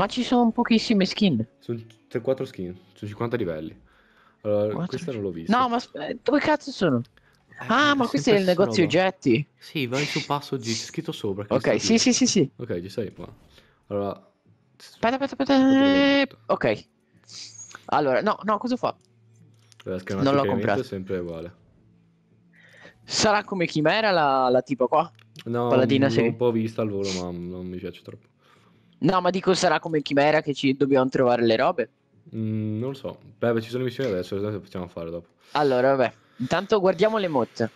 Ma ci sono pochissime skin. Sono 4 skin, sono 50 livelli. Allora, Quattro... questa non l'ho vista. No, ma dove cazzo sono? Eh, ah, ma questo è il negozio roba. oggetti. Sì, vai su passo G, c'è scritto sopra. Ok, sì, sì, sì, sì. Ok, ci sei qua. Allora... Aspetta, aspetta, aspetta. Ok. Allora, no, no, cosa fa? non l'ho comprato. È sempre uguale. Sarà come chimera la, la tipo qua? No, l'ho un po' vista al volo, ma non mi piace troppo. No, ma dico sarà come Chimera che ci dobbiamo trovare le robe. Mm, non lo so. Beh, beh, ci sono le missioni adesso, le possiamo fare dopo. Allora, vabbè. Intanto guardiamo le motte.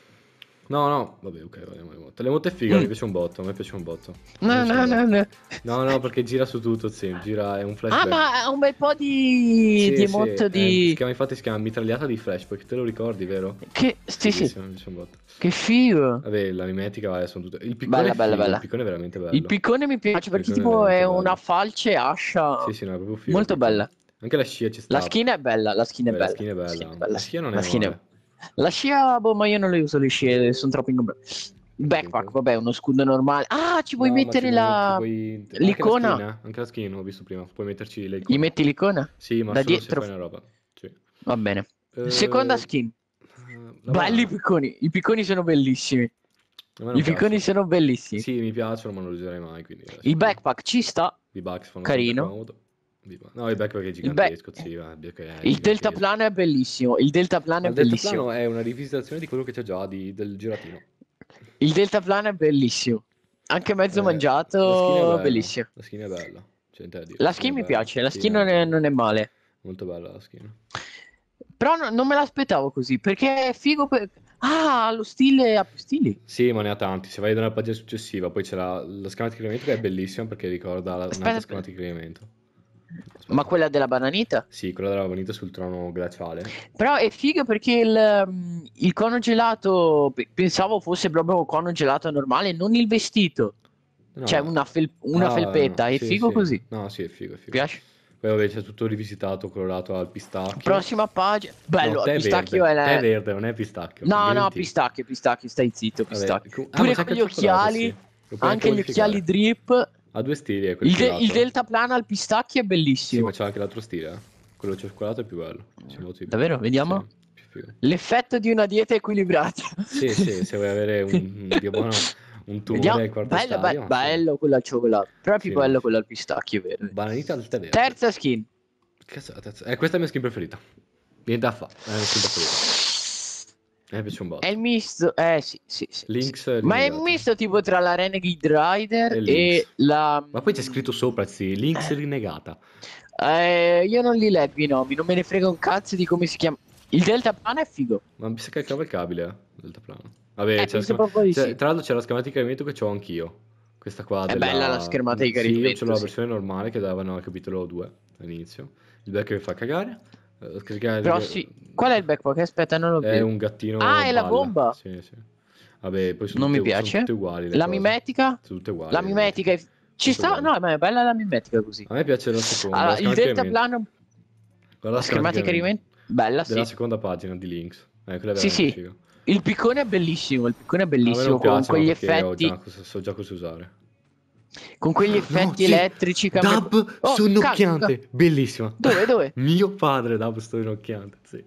No, no, vabbè, ok, andiamo alle moto. Le moto è figa, mm. mi piace un botto, a me piace un botto. No, no, no, no. No, no, perché gira su tutto, sì, gira, è un ah, flashback. Ah, ma ha un bel po' di, sì, di sì, moto eh, di... Eh, si chiama, infatti si chiama mitragliata di flashback, te lo ricordi, vero? Che... Sì, sì. Mi piace un botto. Che figo. Vabbè, la mimetica, vabbè, sono tutte... Il piccone bella, figo, bella, bella. Il piccone è veramente bello. Il piccone mi piace perché tipo è, è una falce ascia. Sì, sì, no, è proprio figo. Molto bella. Anche la scia ci sta. La skin è bella, la skin è bella. La skin è bella. La schiena non è La schiena è bella. La scia, boh, ma io non le uso le scie, sono troppo ingombranti. Il backpack, vabbè, uno scudo normale. Ah, ci puoi no, mettere la... Puoi... l'icona. Anche la, skin, anche ho visto prima. Puoi metterci l'icona. Gli metti l'icona? Sì, ma da dietro. se fai roba. Sì. Va bene. Eh... Seconda skin. La Belli i picconi. I picconi sono bellissimi. I picconi sono bellissimi. Sì, mi piacciono, ma non li userei mai. Quindi, Il backpack ci sta. I bugs fanno Carino. No, il backpack è gigantesco, Beh, sì, vabbè, è il deltaplano è bellissimo. Il deltaplano è il bellissimo. è una rivisitazione di quello che c'è già di, del giratino. Il deltaplano è bellissimo. Anche mezzo eh, mangiato, eh. bellissimo. La skin è bella. Cioè, dire, la skin mi bella. piace, la skin, non è, non, è, male. Molto bella la skin. Però no, non me l'aspettavo così, perché è figo per... Ah, lo stile ha più stili. Sì, ma ne ha tanti. Se vai nella pagina successiva, poi c'è la, la schermata di incremento che è bellissima perché ricorda la, aspetta, un'altra schermata di incremento. Ma quella della bananita? Sì, quella della bananita sul trono glaciale. Però è figo perché il, mm, il cono gelato, pensavo fosse proprio cono gelato normale, non il vestito. No. Cioè una, fel, una ah, felpetta, no, è sì, figo sì. così. No, sì, è figo, è figo. Piace? Poi vabbè c'è tutto rivisitato, colorato al pistacchio. Prossima pagina. Bello, no, pistacchio verde. è, la... è verde, non è pistacchio. No, no, pistacchio, pistacchio, stai zitto, pistacchio. Vabbè, ah, Pure con gli occhiali, sì. anche gli occhiali drip ha due stili. Eh, il, de- il deltaplano al pistacchio è bellissimo. Sì, ma c'è anche l'altro stile. Eh. Quello cioè, cioccolato è più bello. È Davvero? Vediamo. Sì, L'effetto di una dieta equilibrata. Sì, sì, se vuoi avere un, un, buono, un tumore Vediamo. al quarto bello, stadio, be- bello quello al cioccolato. Però è più sì. bello quello al pistacchio, vero? Bananita al verde. Terza skin. Cazzo, terza. Eh, questa è la mia skin preferita. Niente da fare. È la mia skin preferita. Eh, piace un botto. È il misto, eh sì, sì, sì, Links, sì. Ma è il misto tipo tra la Renegade Rider e, e la... Ma poi c'è scritto sopra, sì, Links eh. Rinegata. Eh, io non li leggo i nomi, non me ne frega un cazzo di come si chiama. Il Delta Plano è figo. Ma mi sa che è cavalcabile, eh, il Delta Plano. Vabbè, eh, c'è schem- cioè, sì. tra l'altro c'è la schematica di caricamento che ho anch'io. Questa qua è della... bella la schermata di caricamento. Sì, io ho la versione normale che davano al capitolo 2 all'inizio. Il vecchio mi fa cagare. Eh, scaricare Però sì. Qual è il backpack? Aspetta, non lo vedo. È un gattino. Ah, è la bomba. Sì, sì. Vabbè, poi sono non tutte, mi piace. Sono tutte uguali. La cose. mimetica? Sono tutte uguali. La mimetica. È... Ci sta, no, ma è bella la mimetica così. A me piace la seconda. Allora, il deltaplano. Guarda la schematica riment... Bella, della sì. Della seconda pagina di Links. Eh, sì, sì. Figa. Il piccone è bellissimo. Il piccone è bellissimo. Con quegli effetti. Ho già, so già cosa usare. Con quegli ah, effetti no, sì. elettrici che cambia... Dub oh, sonnocchiante, cazzo. bellissima. Dove, dove? Mio padre Dub sonnocchiante, sì.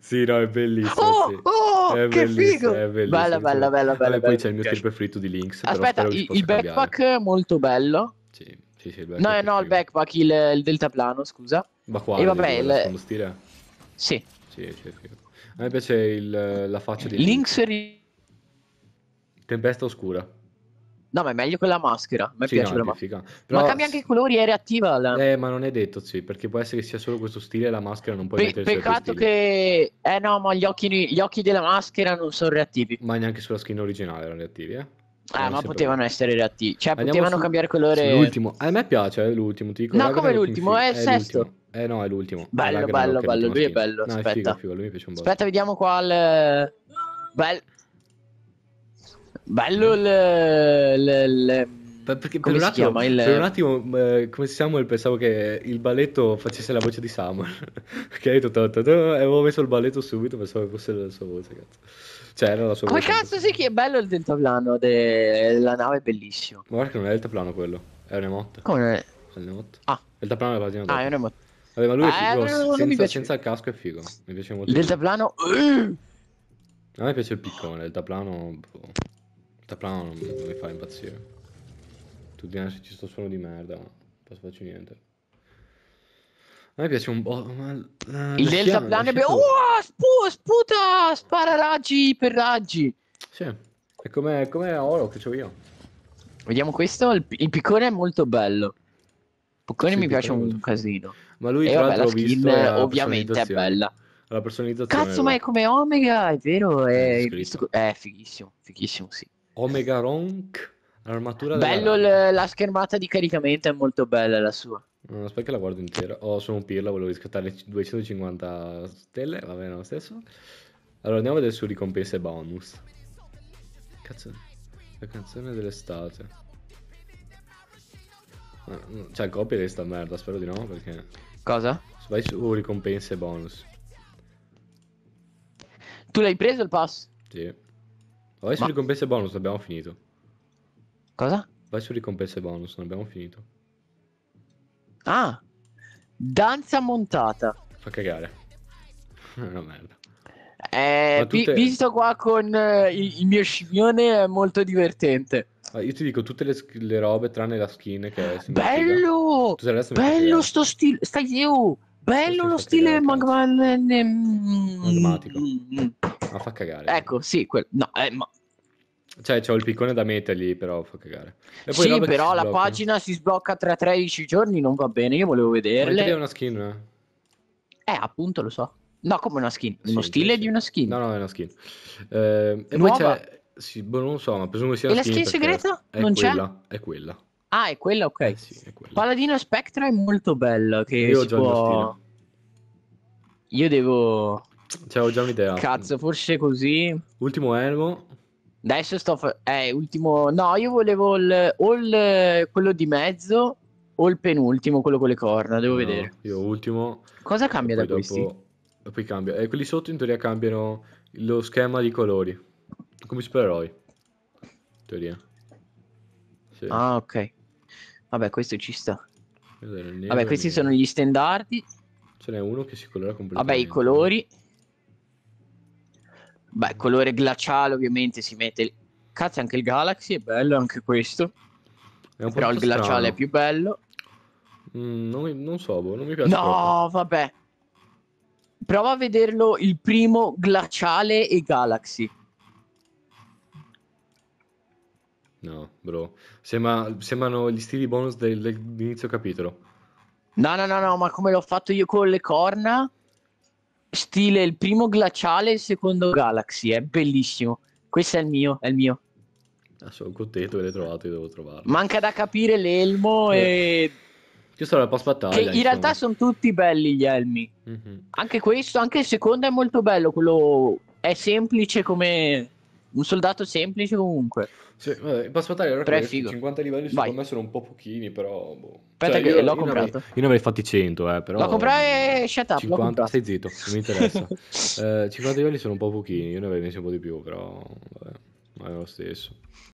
sì, no, è bellissimo. Oh, sì. oh è che figo! È bellissimo, bella, sì. bella, bella, bella. E poi c'è il mio trip preferito di Lynx. Aspetta, il, il backpack cambiare. molto bello. Sì, sì, sì. Il no, eh, no, il backpack, il, il deltaplano, scusa. Ma qua, e vabbè, il... il... stile? Sì. Sì, sì, A me piace il, la faccia di Lynx. Lynx... Tempesta oscura. No, ma è meglio quella maschera. A me sì, piace no, quella maschera. Però... Ma cambia anche i colori, è reattiva. La... Eh, ma non è detto, sì, perché può essere che sia solo questo stile e la maschera non può Pe- mettere Peccato che... Eh no, ma gli occhi, gli occhi, della maschera non sono reattivi. Ma neanche sulla skin originale erano reattivi, eh? Ah, eh, ma potevano essere reattivi. Cioè, Andiamo potevano su... cambiare colore. L'ultimo. A me piace, è eh, l'ultimo, ti dico. No, come l'ultimo, è il sesto. L'ultimo. Eh no, è l'ultimo. Bello, è bello, bello. Lui è bello. No, aspetta. È figo, figo. Lui mi piace un botto. Aspetta, vediamo qual... Eh, bello. Bello il... Perché per un, attimo, il... per un, attimo, eh, come Samuel, pensavo che il balletto facesse la voce di Samuel. ok, tutto, tutto, tutto, avevo messo il balletto subito, pensavo che fosse la sua voce. Cazzo. Cioè, era la sua come voce. Come cazzo si sì, chiama? È bello il deltaplano della nave, è bellissimo. Ma guarda che non è il deltaplano quello, è un emote. Come non è? È un emote. Ah. Il deltaplano è la pagina dopo. Ah, è ah, un emote. Vabbè, ma lui è ah, figo, eh, senza, senza, il casco è figo, mi piace molto. Il deltaplano... Uh! A me piace il piccone, il deltaplano... Boh. Sta non, mi fa impazzire. Tutti diana se ci sto solo di merda, non posso faccio niente. A me piace un po'. Ma... La, il delta plano è. Oh, spu- sputa! Spara raggi per raggi! Sì, è come, come Oro che ho io. Vediamo questo. Il, il piccone è molto bello. Il piccone sì, mi piace un casino. Ma lui, è tra la skin ovviamente è bella. La personalizzazione. Cazzo, ma è come Omega, è vero? Eh, è, è, è eh, fighissimo, fighissimo, sì. Omega Ronk, L'armatura Bello l- la schermata di caricamento è molto bella la sua. aspetta che la guardo intera. Oh, sono un pirla, volevo riscattare 250 stelle, va bene lo stesso. Allora andiamo a vedere su ricompense bonus. Cazzo, la canzone dell'estate. Ah, C'è cioè, copia di sta merda, spero di no perché... Cosa? Vai su ricompense bonus. Tu l'hai preso il pass? Sì. Vai su Ma... ricompense bonus, abbiamo finito. Cosa? Vai su ricompense bonus, non abbiamo finito. Ah! Danza montata. Fa cagare. È una merda. Eh, tutte... visto qua con eh, il, il, mio scimmione è molto divertente. Ah, io ti dico tutte le, le, robe tranne la skin che è bello! Bello sto stile, stai oh, io. Bello lo stile magma magmatico ma fa cagare. Ecco, sì, quel... no, eh, ma... Cioè, c'ho il piccone da mettergli, però fa cagare. sì, però la pagina si sblocca tra 13 giorni, non va bene, io volevo vederle. Ma è una skin? Eh. eh, appunto, lo so. No, come una skin, uno sì, stile sì. di una skin. No, no, è una skin. Eh, e poi c'è... Sì, boh, non so, ma presumo sia una skin. E la skin segreta? Non quella, c'è? È quella. Ah, è quella, ok. Eh, sì, è quella. Paladino Spectra è molto bella. Che io ho già può... Io devo... C'avevo cioè, già un'idea. Cazzo, forse così. Ultimo elmo. Adesso sto. Fa- eh, ultimo. No, io volevo il, o il, quello di mezzo o il penultimo, quello con le corna. Devo no, vedere. Io ultimo. Cosa cambia da dopo, questi? Poi cambia. E quelli sotto in teoria cambiano lo schema di colori. Come supereroi. In teoria. Sì. Ah, ok. Vabbè, questo ci sta. Vabbè, questi sono gli standardi. Ce n'è uno che si colora completamente. Vabbè, i colori. Beh, colore glaciale ovviamente si mette... Il... Cazzo, anche il Galaxy è bello, anche questo. Però il glaciale strano. è più bello. Mm, non, non, so, boh, non mi piace. No, proprio. vabbè. Prova a vederlo il primo glaciale e Galaxy. No, bro. Sembra, sembrano gli stili bonus dell'inizio capitolo. No, no, no, no, ma come l'ho fatto io con le corna? stile il primo glaciale, e il secondo Galaxy, è bellissimo. Questo è il mio, è il mio. Ah, sono contento che l'hai trovato, io devo trovarlo. Manca da capire l'elmo eh. e... Questo è la post battaglia. Che in insomma. realtà sono tutti belli gli elmi. Mm-hmm. Anche questo, anche il secondo è molto bello, quello è semplice come un soldato semplice comunque. Sì, vabbè, i passaporti Tre, 50 livelli secondo me sono un po' pochini, però... Boh. Aspetta cioè, che io, l'ho io comprato. Ne avrei, io ne avrei fatti 100, eh, però... L'ho comprato e shut up, 50... Stai zitto, non mi interessa. eh, 50 livelli sono un po' pochini, io ne avrei messi un po' di più, però... Vabbè, ma è lo stesso.